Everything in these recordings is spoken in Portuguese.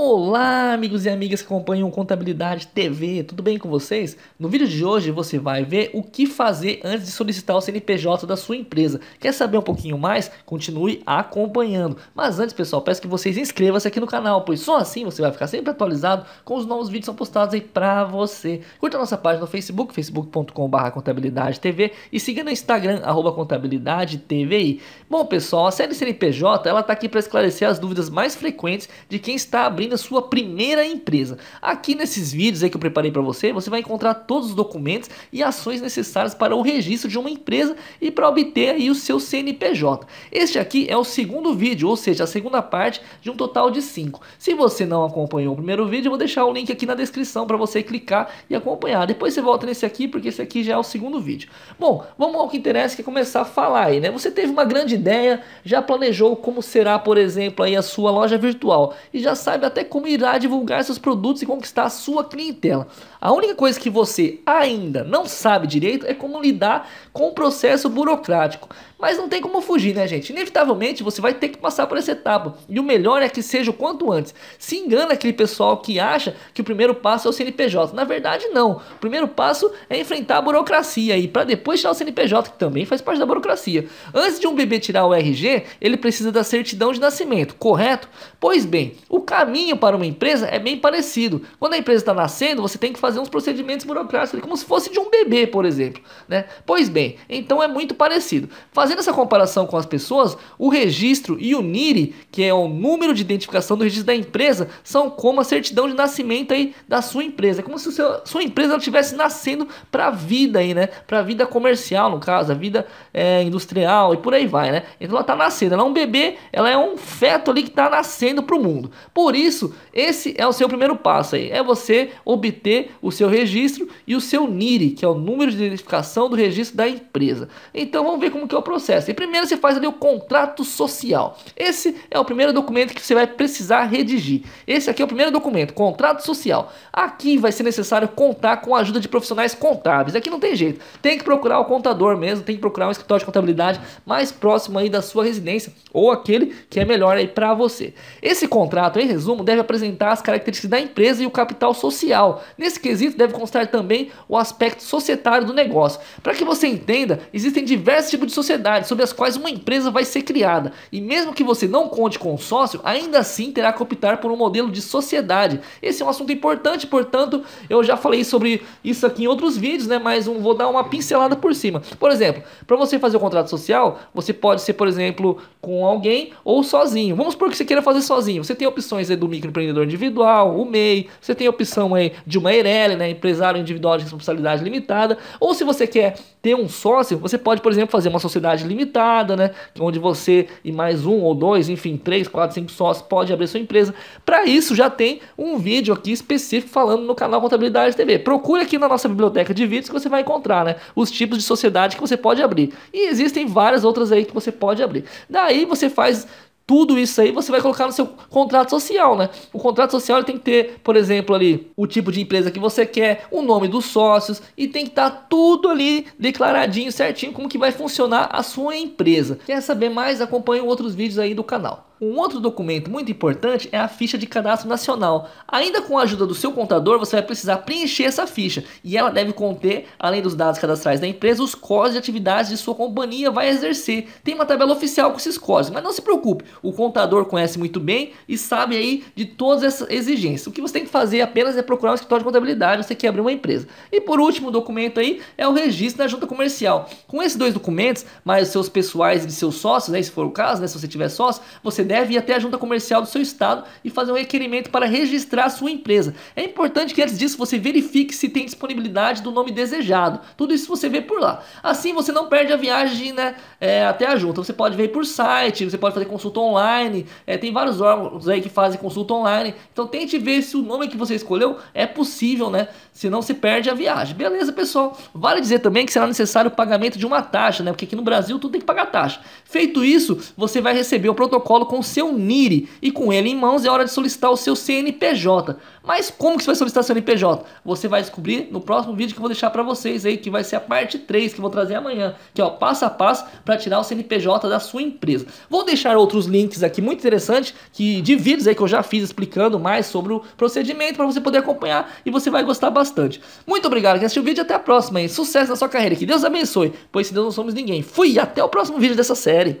Olá, amigos e amigas que acompanham Contabilidade TV, tudo bem com vocês? No vídeo de hoje você vai ver o que fazer antes de solicitar o CNPJ da sua empresa. Quer saber um pouquinho mais? Continue acompanhando. Mas antes, pessoal, peço que vocês inscrevam-se aqui no canal, pois só assim você vai ficar sempre atualizado com os novos vídeos que são postados aí pra você. Curta a nossa página no Facebook, facebook.com.br Contabilidade TV e siga no Instagram, arroba Contabilidade TVI. Bom, pessoal, a série CNPJ ela tá aqui para esclarecer as dúvidas mais frequentes de quem está abrindo construindo a sua primeira empresa. Aqui nesses vídeos aí que eu preparei para você, você vai encontrar todos os documentos e ações necessárias para o registro de uma empresa e para obter aí o seu CNPJ. Este aqui é o segundo vídeo, ou seja, a segunda parte de um total de cinco Se você não acompanhou o primeiro vídeo, eu vou deixar o link aqui na descrição para você clicar e acompanhar. Depois você volta nesse aqui, porque esse aqui já é o segundo vídeo. Bom, vamos ao que interessa, que é começar a falar aí, né? Você teve uma grande ideia, já planejou como será, por exemplo, aí a sua loja virtual e já sabe até até como irá divulgar seus produtos e conquistar sua clientela. A única coisa que você ainda não sabe direito é como lidar com o processo burocrático. Mas não tem como fugir, né, gente? Inevitavelmente você vai ter que passar por essa etapa. E o melhor é que seja o quanto antes. Se engana aquele pessoal que acha que o primeiro passo é o CNPJ. Na verdade, não. O primeiro passo é enfrentar a burocracia e para depois tirar o CNPJ, que também faz parte da burocracia. Antes de um bebê tirar o RG, ele precisa da certidão de nascimento, correto? Pois bem, o caminho para uma empresa é bem parecido. Quando a empresa está nascendo, você tem que fazer uns procedimentos burocráticos, como se fosse de um bebê, por exemplo. Né? Pois bem, então é muito parecido. Faz Fazendo essa comparação com as pessoas, o registro e o NIRI, que é o número de identificação do registro da empresa, são como a certidão de nascimento aí da sua empresa. É como se seu, sua empresa estivesse nascendo para a vida aí, né? Para a vida comercial, no caso, a vida é, industrial e por aí vai, né? Então ela está nascendo, ela é um bebê, ela é um feto ali que está nascendo para o mundo. Por isso, esse é o seu primeiro passo aí, é você obter o seu registro e o seu NIRI, que é o número de identificação do registro da empresa. Então vamos ver como que é o processo processo. E primeiro você faz ali o contrato social. Esse é o primeiro documento que você vai precisar redigir. Esse aqui é o primeiro documento, contrato social. Aqui vai ser necessário contar com a ajuda de profissionais contábeis. Aqui não tem jeito. Tem que procurar o contador mesmo, tem que procurar um escritório de contabilidade mais próximo aí da sua residência ou aquele que é melhor aí para você. Esse contrato, em resumo, deve apresentar as características da empresa e o capital social. Nesse quesito deve constar também o aspecto societário do negócio. Para que você entenda, existem diversos tipos de sociedade sobre as quais uma empresa vai ser criada. E mesmo que você não conte com o sócio, ainda assim terá que optar por um modelo de sociedade. Esse é um assunto importante, portanto, eu já falei sobre isso aqui em outros vídeos, né? Mas um, vou dar uma pincelada por cima. Por exemplo, para você fazer o contrato social, você pode ser, por exemplo, com alguém ou sozinho. Vamos supor que você queira fazer sozinho. Você tem opções aí do microempreendedor individual, o MEI, você tem opção aí de uma ERL, né? Empresário individual de responsabilidade limitada. Ou se você quer ter um sócio, você pode, por exemplo, fazer uma sociedade sociedade limitada, né? Onde você e mais um ou dois, enfim, três, quatro, cinco sócios pode abrir sua empresa. Para isso já tem um vídeo aqui específico falando no canal Contabilidade TV. Procure aqui na nossa biblioteca de vídeos que você vai encontrar, né? Os tipos de sociedade que você pode abrir. E existem várias outras aí que você pode abrir. Daí você faz tudo isso aí você vai colocar no seu contrato social, né? O contrato social tem que ter, por exemplo, ali o tipo de empresa que você quer, o nome dos sócios e tem que estar tá tudo ali declaradinho, certinho como que vai funcionar a sua empresa. Quer saber mais? Acompanhe outros vídeos aí do canal. Um outro documento muito importante é a ficha de cadastro nacional. Ainda com a ajuda do seu contador, você vai precisar preencher essa ficha e ela deve conter, além dos dados cadastrais da empresa, os códigos de atividades de sua companhia vai exercer. Tem uma tabela oficial com esses códigos, mas não se preocupe, o contador conhece muito bem e sabe aí de todas essas exigências. O que você tem que fazer apenas é procurar um escritório de contabilidade, você quer abrir uma empresa. E por último, o documento aí é o registro da junta comercial. Com esses dois documentos, mais os seus pessoais e de seus sócios, né, se for o caso, né, se você tiver sócio, você deve ir até a junta comercial do seu estado e fazer um requerimento para registrar a sua empresa. É importante que antes disso você verifique se tem disponibilidade do nome desejado. Tudo isso você vê por lá. Assim você não perde a viagem né, é, até a junta. Você pode ver por site, você pode fazer consulta online. É, tem vários órgãos aí que fazem consulta online. Então tente ver se o nome que você escolheu é possível, né? Senão se perde a viagem. Beleza, pessoal? Vale dizer também que será necessário o pagamento de uma taxa, né? Porque aqui no Brasil tudo tem que pagar taxa. Feito isso, você vai receber o protocolo com com seu NIRI e com ele em mãos é hora de solicitar o seu CNPJ. Mas como que você vai solicitar seu CNPJ? Você vai descobrir no próximo vídeo que eu vou deixar para vocês aí, que vai ser a parte 3 que eu vou trazer amanhã, que é o passo a passo para tirar o CNPJ da sua empresa. Vou deixar outros links aqui muito interessantes que de vídeos aí que eu já fiz explicando mais sobre o procedimento para você poder acompanhar e você vai gostar bastante. Muito obrigado que assistiu o vídeo, até a próxima, aí. Sucesso na sua carreira, que Deus abençoe, pois se Deus não somos ninguém. Fui, até o próximo vídeo dessa série.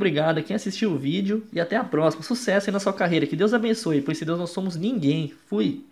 obrigado a quem assistiu o vídeo e até a próxima. Sucesso aí na sua carreira. Que Deus abençoe, pois se Deus não somos ninguém. Fui!